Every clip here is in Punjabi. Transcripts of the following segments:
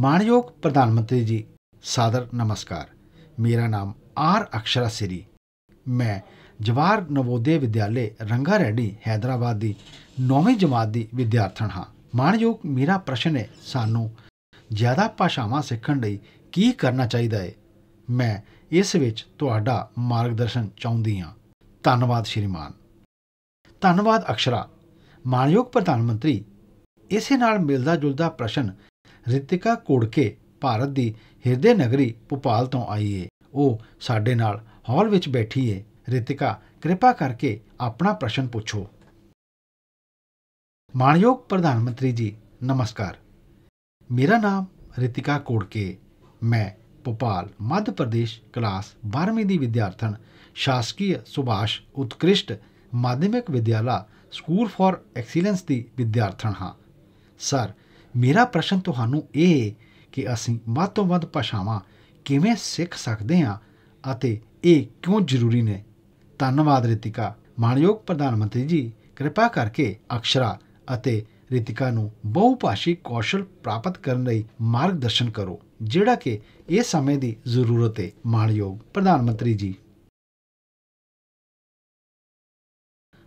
ਮਾਨਯੋਗ ਪ੍ਰਧਾਨ ਮੰਤਰੀ ਜੀ ਸਾਦਰ ਨਮਸਕਾਰ ਮੇਰਾ ਨਾਮ ਆਰ ਅਕਸ਼ਰਾ ਸਿਰੀ ਮੈਂ ਜਵਾਰ ਨਵੋਦੇ ਵਿਦਿਆਲੇ ਰੰਗਾ ਰੈਡੀ ਹైదరాబాద్ ਦੀ 9ਵੀਂ ਜਮਾਤ ਦੀ ਵਿਦਿਆਰਥਣ ਹਾਂ ਮਾਨਯੋਗ ਮੇਰਾ ਪ੍ਰਸ਼ਨ ਹੈ ਸਾਨੂੰ ਜ਼ਿਆਦਾ ਭਾਸ਼ਾਵਾਂ ਸਿੱਖਣ ਲਈ ਕੀ ਕਰਨਾ ਚਾਹੀਦਾ ਹੈ ਮੈਂ ਇਸ ਵਿੱਚ ਤੁਹਾਡਾ ਮਾਰਗਦਰਸ਼ਨ ਚਾਹੁੰਦੀ ਹਾਂ ਧੰਨਵਾਦ ਸ਼੍ਰੀਮਾਨ ਧੰਨਵਾਦ ਅਕਸ਼ਰਾ ਮਾਨਯੋਗ ਪ੍ਰਧਾਨ ਮੰਤਰੀ ਇਸੇ ਨਾਲ ਮਿਲਦਾ ਜੁਲਦਾ ਪ੍ਰਸ਼ਨ ਰਿਤਿਕਾ ਕੋੜਕੇ ਭਾਰਤ ਦੀ ਹਿਰਦੇ ਨਗਰੀ ਭੋਪਾਲ ਤੋਂ ਆਈ ਏ ਉਹ ਸਾਡੇ ਨਾਲ ਹਾਲ ਵਿੱਚ ਬੈਠੀ ਏ ਰਿਤਿਕਾ ਕਿਰਪਾ ਕਰਕੇ ਆਪਣਾ ਪ੍ਰਸ਼ਨ ਪੁੱਛੋ ਮਾਨਯੋਗ ਪ੍ਰਧਾਨ ਮੰਤਰੀ ਜੀ ਨਮਸਕਾਰ ਮੇਰਾ ਨਾਮ ਰਿਤਿਕਾ ਕੋੜਕੇ ਮੈਂ ਭੋਪਾਲ ਮੱਧ ਪ੍ਰਦੇਸ਼ ਕਲਾਸ 12ਵੀਂ ਦੀ ਵਿਦਿਆਰਥਣ ਸ਼ਾਸਕੀय ਸੁਭਾਸ਼ ਉਤਕ੍ਰਿਸ਼ਟ ਮਾਧਿਅਮਿਕ ਵਿਦਿਆਲਾ ਸਕੂਲ ਫਾਰ ਐਕਸੀਲੈਂਸ ਦੀ ਵਿਦਿਆਰਥਣ ਹਾਂ ਸਰ ਮੇਰਾ ਪ੍ਰਸ਼ਨ ਤੁਹਾਨੂੰ ਇਹ ਕਿ ਅਸੀਂ ਵੱਧ ਤੋਂ ਵੱਧ ਭਾਸ਼ਾਵਾਂ ਕਿਵੇਂ ਸਿੱਖ ਸਕਦੇ ਹਾਂ ਅਤੇ ਇਹ ਕਿਉਂ ਜ਼ਰੂਰੀ ਨੇ ਧੰਨਵਾਦ ਰਿਤਿਕਾ ਮਾਨਯੋਗ ਪ੍ਰਧਾਨ ਮੰਤਰੀ ਜੀ ਕਿਰਪਾ ਕਰਕੇ ਅਕਸ਼ਰਾ ਅਤੇ ਰਿਤਿਕਾ ਨੂੰ ਬਹੁਭਾਸ਼ੀ ਕੌਸ਼ਲ ਪ੍ਰਾਪਤ ਕਰਨ ਲਈ ਮਾਰਗਦਰਸ਼ਨ ਕਰੋ ਜਿਹੜਾ ਕਿ ਇਹ ਸਮੇਂ ਦੀ ਜ਼ਰੂਰਤ ਹੈ ਮਾਨਯੋਗ ਪ੍ਰਧਾਨ ਮੰਤਰੀ ਜੀ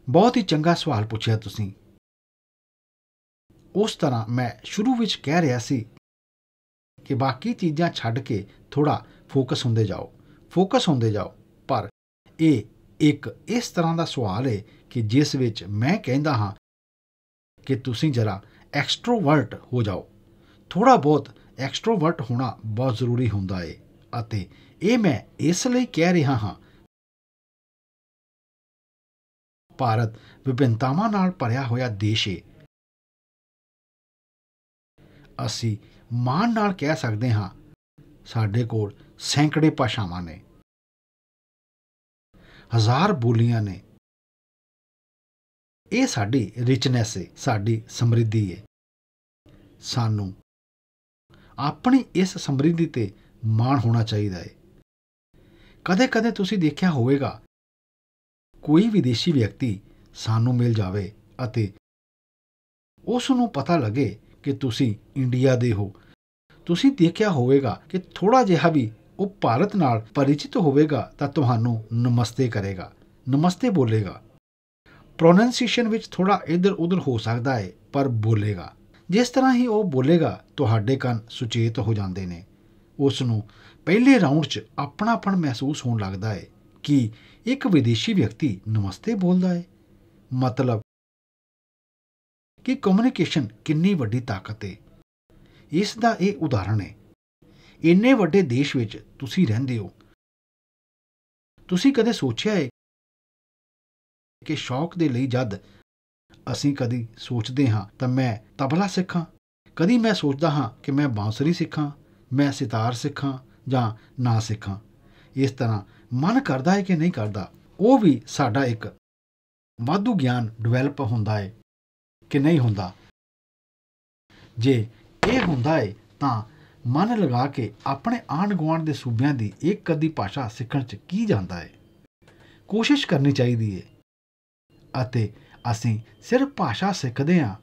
ਬਹੁਤ ਹੀ ਚੰਗਾ ਸਵਾਲ ਪੁੱਛਿਆ ਤੁਸੀਂ ਉਸ ਤਰ੍ਹਾਂ ਮੈਂ ਸ਼ੁਰੂ ਵਿੱਚ ਕਹਿ ਰਿਹਾ ਸੀ ਕਿ ਬਾਕੀ ਚੀਜ਼ਾਂ ਛੱਡ ਕੇ ਥੋੜਾ ਫੋਕਸ ਹੁੰਦੇ ਜਾਓ ਫੋਕਸ ਹੁੰਦੇ ਜਾਓ ਪਰ ਇਹ ਇੱਕ ਇਸ ਤਰ੍ਹਾਂ ਦਾ ਸਵਾਲ ਹੈ ਕਿ ਜਿਸ ਵਿੱਚ ਮੈਂ ਕਹਿੰਦਾ ਹਾਂ ਕਿ ਤੁਸੀਂ ਜਰਾ ਐਕਸਟ੍ਰੋਵਰਟ ਹੋ ਜਾਓ ਥੋੜਾ ਬਹੁਤ ਐਕਸਟ੍ਰੋਵਰਟ ਹੋਣਾ ਬਹੁਤ ਜ਼ਰੂਰੀ ਹੁੰਦਾ ਹੈ ਅਤੇ ਇਹ ਮੈਂ ਇਸ ਲਈ ਕਹਿ ਰਿਹਾ ਹਾਂ ਭਾਰਤ ਵਿਭਿੰਨਤਾਵਾਂ ਨਾਲ ਭਰਿਆ ਹੋਇਆ ਦੇਸ਼ ਹੈ ਅਸੀਂ ਮਾਣ ਨਾਲ ਕਹਿ ਸਕਦੇ ਹਾਂ ਸਾਡੇ ਕੋਲ ਸੈਂਕੜੇ ਭਾਸ਼ਾਵਾਂ ਨੇ ਹਜ਼ਾਰ ਬੋਲੀਆਂ ਨੇ ਇਹ ਸਾਡੀ ਰਿਚਨੈਸ ਹੈ ਸਾਡੀ ਸਮਰਿੱਧੀ ਹੈ ਸਾਨੂੰ ਆਪਣੀ ਇਸ ਸਮਰਿੱਧੀ ਤੇ ਮਾਣ ਹੋਣਾ ਚਾਹੀਦਾ ਹੈ ਕਦੇ-ਕਦੇ ਤੁਸੀਂ ਦੇਖਿਆ ਹੋਵੇਗਾ ਕੋਈ ਵਿਦੇਸ਼ੀ ਵਿਅਕਤੀ ਸਾਨੂੰ ਮਿਲ ਜਾਵੇ ਅਤੇ ਉਸ ਨੂੰ ਪਤਾ ਲੱਗੇ ਕਿ ਤੁਸੀਂ ਇੰਡੀਆ ਦੇ ਹੋ ਤੁਸੀਂ ਦੇਖਿਆ ਹੋਵੇਗਾ ਕਿ ਥੋੜਾ ਜਿਹਾ ਵੀ ਉਹ ਭਾਰਤ ਨਾਲ ਪਰਿਚਿਤ ਹੋਵੇਗਾ ਤਾਂ ਤੁਹਾਨੂੰ ਨਮਸਤੇ ਕਰੇਗਾ ਨਮਸਤੇ ਬੋਲੇਗਾ ਪ੍ਰੋਨੰਸੀਏਸ਼ਨ ਵਿੱਚ ਥੋੜਾ ਇੱਧਰ ਉੱਧਰ ਹੋ ਸਕਦਾ ਹੈ ਪਰ ਬੋਲੇਗਾ ਜਿਸ ਤਰ੍ਹਾਂ ਹੀ ਉਹ ਬੋਲੇਗਾ ਤੁਹਾਡੇ ਕੰਨ ਸੁਚੇਤ ਹੋ ਜਾਂਦੇ ਨੇ ਉਸ ਨੂੰ ਪਹਿਲੇ ਰਾਉਂਡ 'ਚ ਆਪਣਾਪਣ ਮਹਿਸੂਸ ਹੋਣ ਲੱਗਦਾ ਹੈ ਕਿ ਇੱਕ ਵਿਦੇਸ਼ੀ ਵਿਅਕਤੀ ਨਮਸਤੇ ਬੋਲਦਾ ਹੈ ਮਤਲਬ ਕਿ ਕਮਿਊਨੀਕੇਸ਼ਨ ਕਿੰਨੀ ਵੱਡੀ ਤਾਕਤ ਹੈ ਇਸ ਦਾ ਇਹ ਉਦਾਹਰਣ ਹੈ ਇੰਨੇ ਵੱਡੇ ਦੇਸ਼ ਵਿੱਚ ਤੁਸੀਂ ਰਹਿੰਦੇ ਹੋ ਤੁਸੀਂ ਕਦੇ ਸੋਚਿਆ ਹੈ ਕਿ ਸ਼ੌਕ ਦੇ ਲਈ ਜਦ ਅਸੀਂ ਕਦੀ ਸੋਚਦੇ ਹਾਂ ਤਾਂ ਮੈਂ ਤਬਲਾ ਸਿੱਖਾਂ ਕਦੀ ਮੈਂ ਸੋਚਦਾ ਹਾਂ ਕਿ ਮੈਂ ਬਾਂਸਰੀ ਸਿੱਖਾਂ ਮੈਂ ਸਿਤਾਰ ਸਿੱਖਾਂ ਜਾਂ ਨਾ ਸਿੱਖਾਂ ਇਸ ਤਰ੍ਹਾਂ ਮਨ ਕਰਦਾ ਹੈ ਕਿ ਨਹੀਂ ਕਰਦਾ ਉਹ ਵੀ ਸਾਡਾ ਇੱਕ ਵਾਧੂ ਗਿਆਨ ਡਿਵੈਲਪ ਹੁੰਦਾ ਹੈ ਕਿ ਨਹੀਂ ਹੁੰਦਾ ਜੇ ਇਹ ਹੁੰਦਾ ਹੈ ਤਾਂ ਮਨ ਲਗਾ ਕੇ ਆਪਣੇ ਆਣ ਗੁਆਂਢ ਦੇ ਸੂਬਿਆਂ ਦੀ ਇੱਕ ਅੱਧੀ ਭਾਸ਼ਾ ਸਿੱਖਣ 'ਚ ਕੀ ਜਾਂਦਾ ਹੈ ਕੋਸ਼ਿਸ਼ ਕਰਨੀ ਚਾਹੀਦੀ ਹੈ ਅਤੇ ਅਸੀਂ ਸਿਰਫ ਭਾਸ਼ਾ ਸਿੱਖਦੇ ਹਾਂ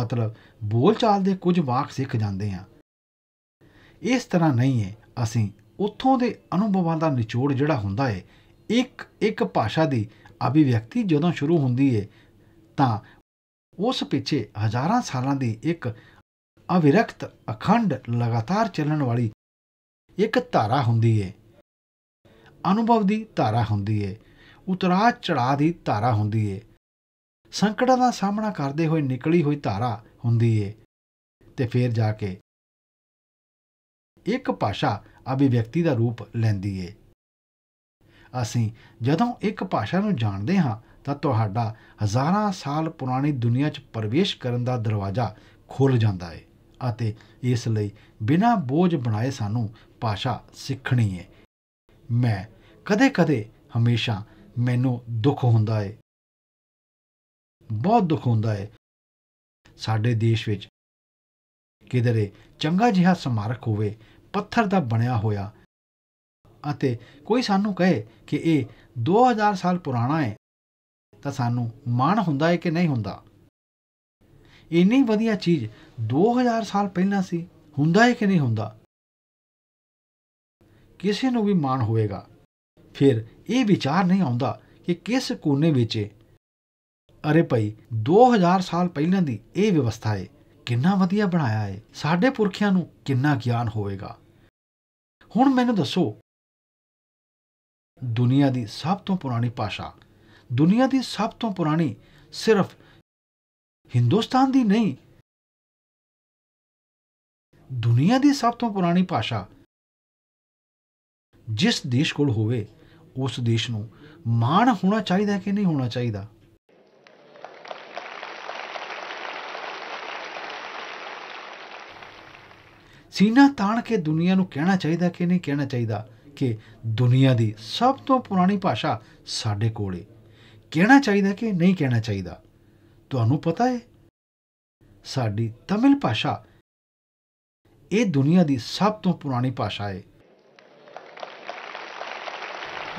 ਮਤਲਬ ਬੋਲਚਾਲ ਦੇ ਕੁਝ ਵਾਕ ਸਿੱਖ ਜਾਂਦੇ ਹਾਂ ਇਸ ਤਰ੍ਹਾਂ ਨਹੀਂ ਹੈ ਅਸੀਂ ਉੱਥੋਂ ਦੇ ਅਨੁਭਵਾਂ ਦਾ ਨਿਚੋੜ ਜਿਹੜਾ ਹੁੰਦਾ ਹੈ ਇੱਕ ਇੱਕ ਭਾਸ਼ਾ ਦੀ ਅਭਿਵਿਅਕਤੀ ਜਦੋਂ ਸ਼ੁਰੂ ਹੁੰਦੀ ਹੈ ਤਾਂ ਉਸ ਪਿੱਛੇ ਹਜ਼ਾਰਾਂ ਸਾਲਾਂ ਦੀ ਇੱਕ ਅਵਿਰਕਤ ਅਖੰਡ ਲਗਾਤਾਰ ਚੱਲਣ ਵਾਲੀ ਇੱਕ ਧਾਰਾ ਹੁੰਦੀ ਹੈ ਅਨੁਭਵ ਦੀ ਧਾਰਾ ਹੁੰਦੀ ਹੈ ਉਤਰਾ ਚੜਾ ਦੀ ਧਾਰਾ ਹੁੰਦੀ ਹੈ ਸੰਕਟਾਂ ਦਾ ਸਾਹਮਣਾ ਕਰਦੇ ਹੋਏ ਨਿਕਲੀ ਹੋਈ ਧਾਰਾ ਹੁੰਦੀ ਹੈ ਤੇ ਫਿਰ ਜਾ ਕੇ ਇੱਕ ਭਾਸ਼ਾ ਅਭਿਵਿਅਕਤੀ ਦਾ ਰੂਪ ਲੈਂਦੀ ਹੈ ਅਸੀਂ ਜਦੋਂ ਇੱਕ ਭਾਸ਼ਾ ਨੂੰ ਜਾਣਦੇ ਹਾਂ ਤਾਂ ਤੁਹਾਡਾ ਹਜ਼ਾਰਾਂ ਸਾਲ ਪੁਰਾਣੀ ਦੁਨੀਆ 'ਚ ਪ੍ਰਵੇਸ਼ ਕਰਨ ਦਾ ਦਰਵਾਜ਼ਾ ਖੁੱਲ ਜਾਂਦਾ ਹੈ ਅਤੇ ਇਸ ਲਈ ਬਿਨਾਂ ਬੋਝ ਬਣਾਏ ਸਾਨੂੰ ਭਾਸ਼ਾ ਸਿੱਖਣੀ ਹੈ ਮੈਂ ਕਦੇ-ਕਦੇ ਹਮੇਸ਼ਾ ਮੈਨੂੰ ਦੁੱਖ ਹੁੰਦਾ ਹੈ ਬਹੁਤ ਦੁੱਖ ਹੁੰਦਾ ਹੈ ਸਾਡੇ ਦੇਸ਼ ਵਿੱਚ ਕਿਦਰੇ ਚੰਗਾ ਜਿਹਾ ਸਮਾਰਕ ਹੋਵੇ ਪੱਥਰ ਦਾ ਬਣਿਆ ਹੋਇਆ ਅਤੇ ਕੋਈ ਸਾਨੂੰ ਕਹੇ ਕਿ ਇਹ 2000 ਸਾਲ ਪੁਰਾਣਾ ਹੈ ਤਾਂ ਸਾਨੂੰ ਮਾਣ ਹੁੰਦਾ ਹੈ ਕਿ ਨਹੀਂ ਹੁੰਦਾ ਇੰਨੀ ਵਧੀਆ ਚੀਜ਼ 2000 ਸਾਲ ਪਹਿਲਾਂ ਸੀ ਹੁੰਦਾ ਹੈ ਕਿ ਨਹੀਂ ਹੁੰਦਾ ਕਿਸੇ ਨੂੰ ਵੀ ਮਾਣ ਹੋਵੇਗਾ ਫਿਰ ਇਹ ਵਿਚਾਰ ਨਹੀਂ ਆਉਂਦਾ ਕਿ ਕਿਸ ਕੋਨੇ ਵਿੱਚ ਅਰੇ ਭਾਈ 2000 ਸਾਲ ਪਹਿਲਾਂ ਦੀ ਇਹ ਵਿਵਸਥਾ ਹੈ ਕਿੰਨਾ ਵਧੀਆ ਬਣਾਇਆ ਹੈ ਸਾਡੇ ਪੁਰਖਿਆਂ ਨੂੰ ਕਿੰਨਾ ਗਿਆਨ ਹੋਵੇਗਾ ਹੁਣ ਮੈਨੂੰ ਦੱਸੋ ਦੁਨੀਆ ਦੀ ਸਭ ਤੋਂ ਪੁਰਾਣੀ ਭਾਸ਼ਾ ਦੁਨੀਆ ਦੀ ਸਭ ਤੋਂ ਪੁਰਾਣੀ ਸਿਰਫ ਹਿੰਦੁਸਤਾਨ ਦੀ ਨਹੀਂ ਦੁਨੀਆ ਦੀ ਸਭ ਤੋਂ ਪੁਰਾਣੀ ਭਾਸ਼ਾ ਜਿਸ ਦੇਸ਼ ਕੋਲ ਹੋਵੇ ਉਸ ਦੇਸ਼ ਨੂੰ ਮਾਣ ਹੋਣਾ ਚਾਹੀਦਾ ਕਿ ਨਹੀਂ ਹੋਣਾ ਚਾਹੀਦਾ ਸੀਨਾ ਤਾਣ ਕੇ ਦੁਨੀਆ ਨੂੰ ਕਹਿਣਾ ਚਾਹੀਦਾ ਕਿ ਨਹੀਂ ਕਹਿਣਾ ਚਾਹੀਦਾ ਕਿ ਦੁਨੀਆ ਦੀ ਸਭ ਤੋਂ ਪੁਰਾਣੀ ਭਾਸ਼ਾ ਸਾਡੇ ਕੋਲੇ ਕਹਿਣਾ ਚਾਹੀਦਾ ਕਿ ਨਹੀਂ ਕਹਿਣਾ ਚਾਹੀਦਾ ਤੁਹਾਨੂੰ ਪਤਾ ਹੈ ਸਾਡੀ ਤਮਿਲ ਭਾਸ਼ਾ ਇਹ ਦੁਨੀਆ ਦੀ ਸਭ ਤੋਂ ਪੁਰਾਣੀ ਭਾਸ਼ਾ ਹੈ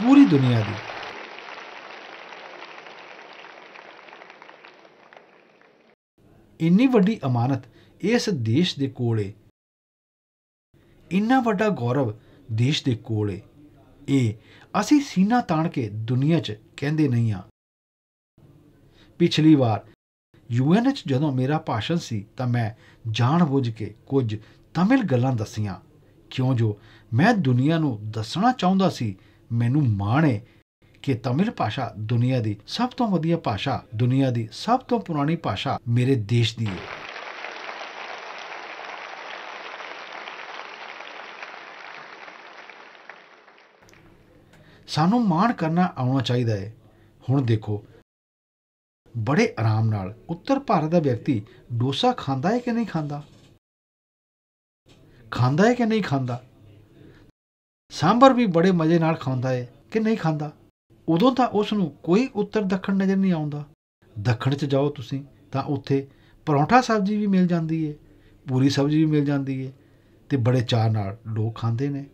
ਪੂਰੀ ਦੁਨੀਆ ਦੀ ਇੰਨੀ ਵੱਡੀ ਅਮਾਨਤ ਇਸ ਦੇਸ਼ ਦੇ ਕੋਲੇ ਇੰਨਾ ਵੱਡਾ ਗੌਰਵ ਦੇਸ਼ ਦੇ ਕੋਲੇ ਇਹ ਅਸੀਂ ਸੀਨਾ ਤਾਣ ਕੇ ਦੁਨੀਆ 'ਚ ਕਹਿੰਦੇ ਨਹੀਂ ਆ ਪਿਛਲੀ ਵਾਰ ਯੂਐਨ ਵਿੱਚ ਜਦੋਂ ਮੇਰਾ ਭਾਸ਼ਣ ਸੀ ਤਾਂ ਮੈਂ ਜਾਣਬੁੱਝ ਕੇ ਕੁਝ ਤਮਿਲ ਗੱਲਾਂ ਦਸੀਆਂ ਕਿਉਂ ਜੋ ਮੈਂ ਦੁਨੀਆ ਨੂੰ ਦੱਸਣਾ ਚਾਹੁੰਦਾ ਸੀ ਮੈਨੂੰ ਮਾਣ ਹੈ ਕਿ ਤਮਿਲ ਭਾਸ਼ਾ ਦੁਨੀਆ ਦੀ ਸਭ ਤੋਂ ਵਧੀਆ ਭਾਸ਼ਾ ਦੁਨੀਆ ਦੀ ਸਭ ਤੋਂ ਪੁਰਾਣੀ ਭਾਸ਼ਾ ਮੇਰੇ ਦੇਸ਼ ਦੀ ਹੈ ਸਾਨੂੰ ਮਾਣ ਕਰਨਾ ਆਉਣਾ ਚਾਹੀਦਾ ਹੈ ਹੁਣ ਦੇਖੋ ਬੜੇ ਆਰਾਮ ਨਾਲ ਉੱਤਰ ਭਾਰਤ ਦਾ ਵਿਅਕਤੀ ਡੋਸਾ ਖਾਂਦਾ ਹੈ ਕਿ ਨਹੀਂ ਖਾਂਦਾ ਖਾਂਦਾ ਹੈ ਕਿ ਨਹੀਂ ਖਾਂਦਾ ਸਾਂਬਰ ਵੀ ਬੜੇ ਮਜ਼ੇ ਨਾਲ ਖਾਂਦਾ ਹੈ ਕਿ ਨਹੀਂ ਖਾਂਦਾ ਉਦੋਂ ਤਾਂ ਉਸ ਨੂੰ ਕੋਈ ਉੱਤਰ ਦੱਖਣ ਨਜ਼ਰ ਨਹੀਂ ਆਉਂਦਾ ਦੱਖਣ 'ਚ ਜਾਓ ਤੁਸੀਂ ਤਾਂ ਉੱਥੇ ਪਰੌਂਠਾ ਸਬਜ਼ੀ ਵੀ ਮਿਲ ਜਾਂਦੀ ਹੈ ਪੂਰੀ ਸਬਜ਼ੀ ਵੀ ਮਿਲ ਜਾਂਦੀ ਹੈ ਤੇ ਬੜੇ ਚਾਅ ਨਾਲ ਲੋਕ ਖਾਂਦੇ ਨੇ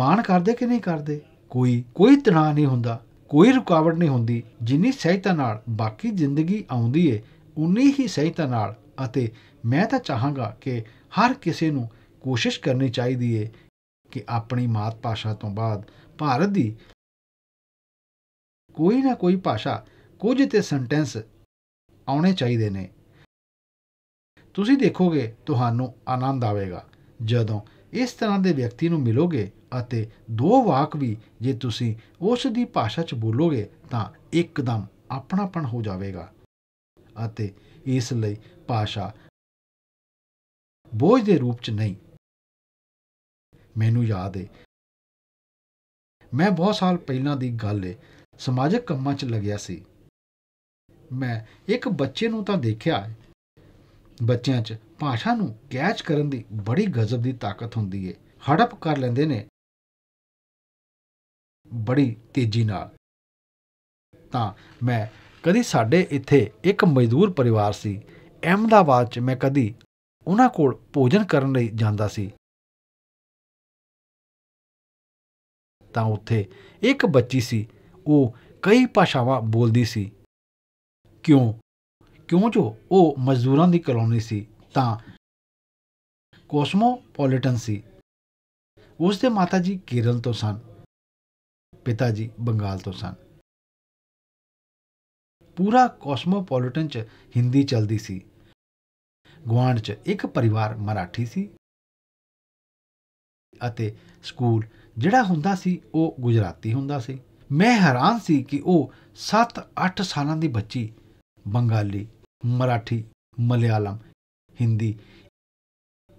ਮਾਣ ਕਰਦੇ ਕਿ ਨਹੀਂ ਕਰਦੇ ਕੋਈ ਕੋਈ ਤਣਾਅ ਨਹੀਂ ਹੁੰਦਾ ਕੋਈ ਰੁਕਾਵਟ ਨਹੀਂ ਹੁੰਦੀ ਜਿੰਨੀ ਸਹਿਜਤਾ ਨਾਲ ਬਾਕੀ ਜ਼ਿੰਦਗੀ ਆਉਂਦੀ ਏ ਉਨੀ ਹੀ ਸਹਿਜਤਾ ਨਾਲ ਅਤੇ ਮੈਂ ਤਾਂ ਚਾਹਾਂਗਾ ਕਿ ਹਰ ਕਿਸੇ ਨੂੰ ਕੋਸ਼ਿਸ਼ ਕਰਨੀ ਚਾਹੀਦੀ ਏ ਕਿ ਆਪਣੀ ਮਾਤ ਭਾਸ਼ਾ ਤੋਂ ਬਾਅਦ ਭਾਰਤ ਦੀ ਕੋਈ ਨਾ ਕੋਈ ਭਾਸ਼ਾ ਕੁਝ ਤੇ ਸੈਂਟੈਂਸ ਆਉਣੇ ਚਾਹੀਦੇ ਨੇ ਤੁਸੀਂ ਦੇਖੋਗੇ ਤੁਹਾਨੂੰ ਆਨੰਦ ਆਵੇਗਾ ਜਦੋਂ ਇਸ ਤਰ੍ਹਾਂ ਦੇ ਵਿਅਕਤੀ ਨੂੰ ਮਿਲੋਗੇ ਅਤੇ ਦੋ ਵਾਕ ਵੀ ਜੇ ਤੁਸੀਂ ਉਸ ਦੀ ਭਾਸ਼ਾ 'ਚ ਬੋਲੋਗੇ ਤਾਂ ਇੱਕਦਮ ਆਪਣਾਪਣ ਹੋ ਜਾਵੇਗਾ ਅਤੇ ਇਸ ਲਈ ਭਾਸ਼ਾ ਬੋਝ ਦੇ ਰੂਪ 'ਚ ਨਹੀਂ ਮੈਨੂੰ ਯਾਦ ਹੈ ਮੈਂ ਬਹੁਤ ਸਾਲ ਪਹਿਲਾਂ ਦੀ ਗੱਲ ਹੈ ਸਮਾਜਿਕ ਕੰਮਾਂ 'ਚ ਲੱਗਿਆ ਸੀ ਮੈਂ ਇੱਕ ਬੱਚੇ ਨੂੰ ਤਾਂ ਦੇਖਿਆ ਬੱਚਿਆਂ 'ਚ ਭਾਸ਼ਾ ਨੂੰ ਕੈਚ ਕਰਨ ਦੀ ਬੜੀ ਗਜ਼ਬ ਦੀ ਤਾਕਤ ਹੁੰਦੀ ਹੈ ਹੜਪ ਕਰ ਲੈਂਦੇ ਨੇ ਬੜੀ ਤੇਜ਼ੀ ਨਾਲ ਤਾਂ ਮੈਂ ਕਦੀ ਸਾਡੇ ਇੱਥੇ ਇੱਕ ਮਜ਼ਦੂਰ ਪਰਿਵਾਰ ਸੀ ਅਹਿਮਦਾਬਾਦ 'ਚ ਮੈਂ ਕਦੀ ਉਹਨਾਂ ਕੋਲ ਭੋਜਨ ਕਰਨ ਲਈ ਜਾਂਦਾ ਸੀ ਤਾਂ ਉੱਥੇ ਇੱਕ ਬੱਚੀ ਸੀ ਉਹ ਕਈ ਭਾਸ਼ਾਵਾਂ ਬੋਲਦੀ ਸੀ ਕਿਉਂ ਕਿਉਂ ਜੋ ਉਹ ਮਜ਼ਦੂਰਾਂ ਦੀ ਕਲੋਨੀ ਸੀ ਤਾਂ ਕੋਸਮੋਪੋਲੀਟਨ ਸੀ ਉਸ ਦੇ ਮਾਤਾ ਜੀ ਕੇਰਲ ਤੋਂ ਸਨ ਪਿਤਾ ਜੀ ਬੰਗਾਲ ਤੋਂ ਸਨ ਪੂਰਾ ਕੋਸਮੋਪੋਲਿਟਨ ਚ ਹਿੰਦੀ ਚੱਲਦੀ ਸੀ ਗਵਾਂਡ ਚ ਇੱਕ ਪਰਿਵਾਰ ਮਰਾਠੀ ਸੀ ਅਤੇ ਸਕੂਲ ਜਿਹੜਾ ਹੁੰਦਾ ਸੀ ਉਹ ਗੁਜਰਾਤੀ ਹੁੰਦਾ ਸੀ ਮੈਂ ਹੈਰਾਨ ਸੀ ਕਿ ਉਹ 7-8 ਸਾਲਾਂ ਦੀ ਬੱਚੀ ਬੰਗਾਲੀ ਮਰਾਠੀ ਮਲਿਆਲਮ ਹਿੰਦੀ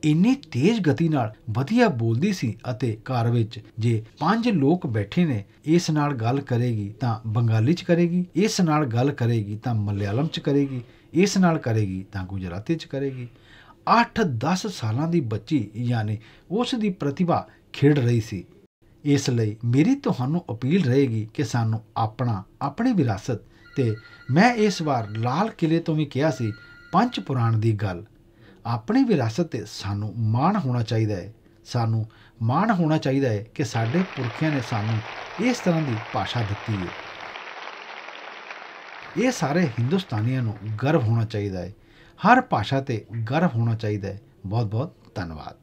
ਇੰਨੀ ਤੇਜ਼ ਗਤੀ ਨਾਲ ਵਧੀਆ ਬੋਲਦੀ ਸੀ ਅਤੇ ਘਰ ਵਿੱਚ ਜੇ ਪੰਜ ਲੋਕ ਬੈਠੇ ਨੇ ਇਸ ਨਾਲ ਗੱਲ ਕਰੇਗੀ ਤਾਂ ਬੰਗਾਲੀ 'ਚ ਕਰੇਗੀ ਇਸ ਨਾਲ ਗੱਲ ਕਰੇਗੀ ਤਾਂ ਮਲਿਆਲਮ 'ਚ ਕਰੇਗੀ ਇਸ ਨਾਲ ਕਰੇਗੀ ਤਾਂ ਗੁਜਰਾਤੀ 'ਚ ਕਰੇਗੀ 8-10 ਸਾਲਾਂ ਦੀ ਬੱਚੀ ਯਾਨੀ ਉਸ ਦੀ ਪ੍ਰਤਿਭਾ ਖੇਡ ਰਹੀ ਸੀ ਇਸ ਲਈ ਮੇਰੀ ਤੁਹਾਨੂੰ ਅਪੀਲ ਰਹੇਗੀ ਕਿ ਸਾਨੂੰ ਆਪਣਾ ਆਪਣੀ ਵਿਰਾਸਤ ਤੇ ਮੈਂ ਇਸ ਵਾਰ ਲਾਲ ਕਿਲੇ ਤੋਂ ਵੀ ਕਿਹਾ ਸੀ ਪੰਜ ਪੁਰਾਣ ਦੀ ਗੱਲ ਆਪਣੀ ਵਿਰਾਸਤ ਤੇ ਸਾਨੂੰ ਮਾਣ ਹੋਣਾ ਚਾਹੀਦਾ ਹੈ ਸਾਨੂੰ ਮਾਣ ਹੋਣਾ ਚਾਹੀਦਾ ਹੈ ਕਿ ਸਾਡੇ ਪੁਰਖਿਆਂ ਨੇ ਸਾਨੂੰ ਇਸ ਤਰ੍ਹਾਂ ਦੀ ਭਾਸ਼ਾ ਦਿੱਤੀ ਹੈ ਇਹ ਸਾਰੇ ਹਿੰਦੁਸਤਾਨੀਆਂ ਨੂੰ ਗਰਵ ਹੋਣਾ ਚਾਹੀਦਾ ਹੈ ਹਰ ਭਾਸ਼ਾ ਤੇ ਗਰਵ ਹੋਣਾ ਚਾਹੀਦਾ ਹੈ ਬਹੁਤ ਬਹੁਤ ਧੰਨਵਾਦ